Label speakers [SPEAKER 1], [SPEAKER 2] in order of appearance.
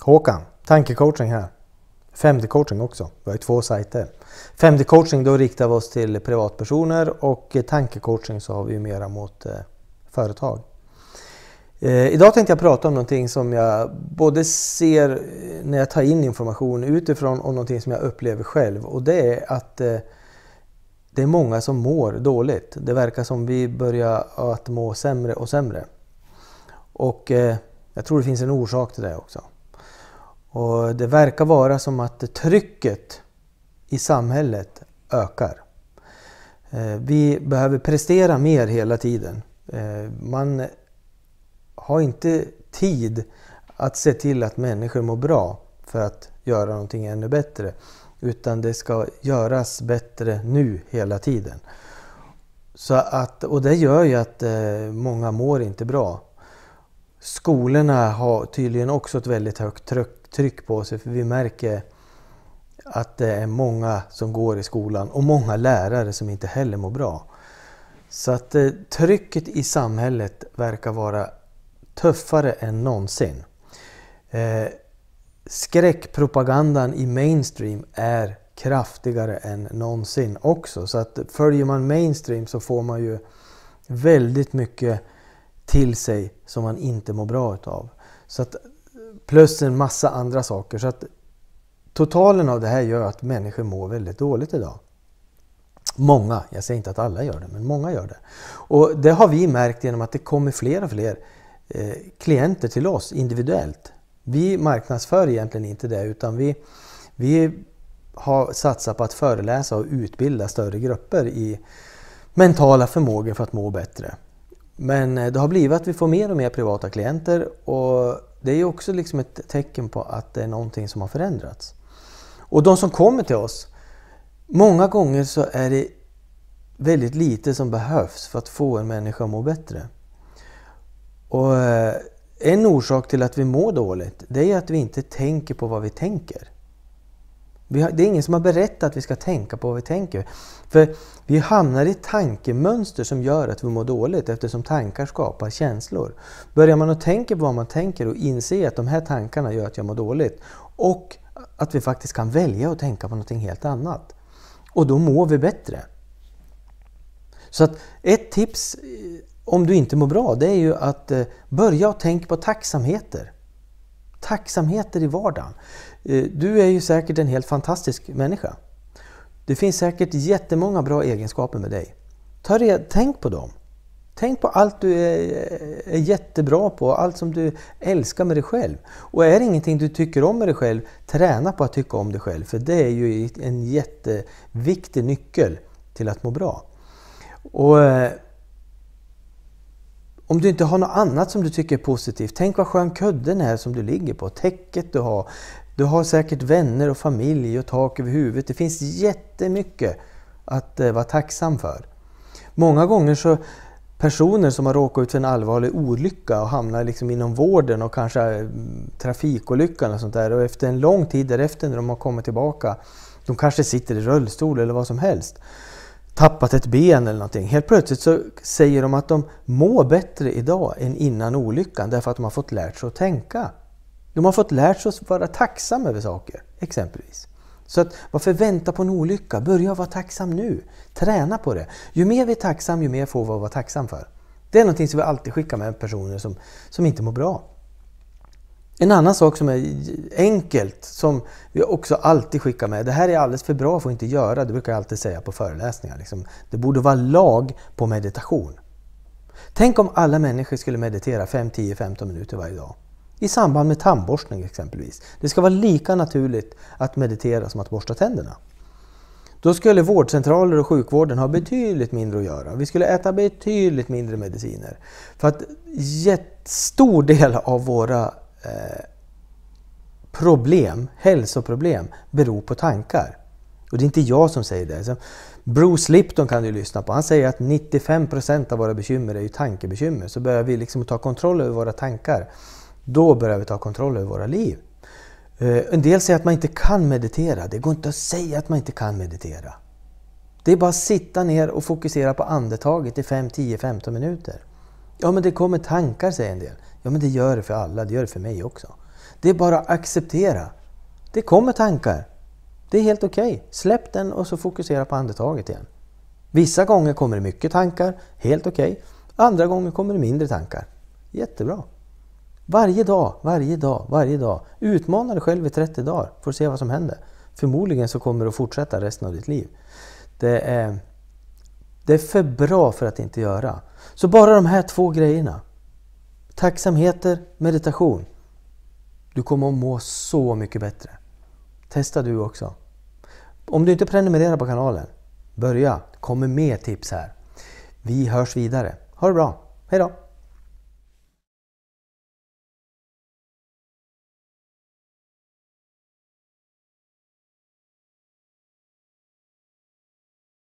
[SPEAKER 1] Håkan, tankecoaching här. 5D coaching också, vi har ju två sajter. 5D coaching då riktar vi oss till privatpersoner och eh, tankecoaching så har vi ju mera mot eh, företag. Eh, idag tänkte jag prata om någonting som jag både ser eh, när jag tar in information utifrån och någonting som jag upplever själv och det är att eh, det är många som mår dåligt. Det verkar som vi börjar att må sämre och sämre. Och eh, jag tror det finns en orsak till det också. Och det verkar vara som att trycket i samhället ökar. Eh, vi behöver prestera mer hela tiden. Eh, man har inte tid att se till att människor mår bra för att göra någonting ännu bättre. Utan det ska göras bättre nu hela tiden. Så att, och det gör ju att eh, många mår inte bra. Skolorna har tydligen också ett väldigt högt tryck tryck på sig för vi märker att det är många som går i skolan och många lärare som inte heller mår bra. Så att eh, trycket i samhället verkar vara tuffare än någonsin. Eh, skräckpropagandan i mainstream är kraftigare än någonsin också. Så att följer man mainstream så får man ju väldigt mycket till sig som man inte mår bra utav. Så att plus en massa andra saker. Så att totalen av det här gör att människor mår väldigt dåligt idag. Många, jag säger inte att alla gör det, men många gör det. Och det har vi märkt genom att det kommer fler och fler eh, klienter till oss individuellt. Vi marknadsför egentligen inte det utan vi, vi har satsat på att föreläsa och utbilda större grupper i mentala förmågor för att må bättre. Men eh, det har blivit att vi får mer och mer privata klienter och det är också liksom ett tecken på att det är någonting som har förändrats. Och de som kommer till oss, många gånger så är det väldigt lite som behövs för att få en människa att må bättre. Och eh, en orsak till att vi mår dåligt, det är att vi inte tänker på vad vi tänker. Har, det är ingen som har berättat att vi ska tänka på vad vi tänker. För vi hamnar i tankemönster som gör att vi mår dåligt eftersom tankar skapar känslor. Börjar man att tänka på vad man tänker och inser att de här tankarna gör att jag mår dåligt och att vi faktiskt kan välja att tänka på någonting helt annat. Och då mår vi bättre. Så att ett tips eh, om du inte mår bra, det är ju att eh, börja och tänka på tacksamheter. Tacksamheter i vardagen. Eh, du är ju säkert en helt fantastisk människa. Det finns säkert jättemånga bra egenskaper med dig. Ta reda, tänk på dem. Tänk på allt du är, är jättebra på, allt som du älskar med dig själv. Och är det ingenting du tycker om med dig själv, träna på att tycka om dig själv. För det är ju en jätteviktig nyckel till att må bra. Och eh, om du inte har något annat som du tycker är positivt, tänk vad skön kudden är som du ligger på, täcket du har. Du har säkert vänner och familj och tak över huvudet. Det finns jättemycket att eh, vara tacksam för. Många gånger så personer som har råkat ut för en allvarlig olycka och hamnar liksom inom vården och kanske eh, trafikolyckan och sånt där och efter en lång tid därefter när de har kommit tillbaka, de kanske sitter i rullstol eller vad som helst tappat ett ben eller någonting. Helt plötsligt så säger de att de mår bättre idag än innan olyckan därför att de har fått lärt sig att tänka. De har fått lärt sig att vara tacksamma över saker, exempelvis. Så att, varför vänta på en olycka? Börja vara tacksam nu. Träna på det. Ju mer vi är tacksam, ju mer får vi att vara tacksam för. Det är någonting som vi alltid skickar med personer som, som inte mår bra. En annan sak som är enkelt, som vi också alltid skickar med. Det här är alldeles för bra för att inte göra, det brukar jag alltid säga på föreläsningar. Liksom. Det borde vara lag på meditation. Tänk om alla människor skulle meditera 5, 10, 15 minuter varje dag. I samband med tandborstning exempelvis. Det ska vara lika naturligt att meditera som att borsta tänderna. Då skulle vårdcentraler och sjukvården ha betydligt mindre att göra. Vi skulle äta betydligt mindre mediciner. För att stor del av våra Eh, problem, hälsoproblem beror på tankar. Och det är inte jag som säger det. Bruce Lipton kan du lyssna på. Han säger att 95% procent av våra bekymmer är ju tankebekymmer. Så börjar vi liksom ta kontroll över våra tankar, då börjar vi ta kontroll över våra liv. Eh, en del säger att man inte kan meditera. Det går inte att säga att man inte kan meditera. Det är bara att sitta ner och fokusera på andetaget i 5, 10, 15 minuter. Ja, men det kommer tankar, säger en del. Ja, men det gör det för alla. Det gör det för mig också. Det är bara att acceptera. Det kommer tankar. Det är helt okej. Okay. Släpp den och så fokusera på andetaget igen. Vissa gånger kommer det mycket tankar, helt okej. Okay. Andra gånger kommer det mindre tankar. Jättebra. Varje dag, varje dag, varje dag. Utmana dig själv i 30 dagar, får se vad som händer. Förmodligen så kommer det att fortsätta resten av ditt liv. Det är, det är för bra för att inte göra. Så bara de här två grejerna. Tacksamheter, meditation. Du kommer att må så mycket bättre. Testa du också. Om du inte prenumererar på kanalen, börja. Det kommer mer tips här. Vi hörs vidare. Ha det bra. Hejdå!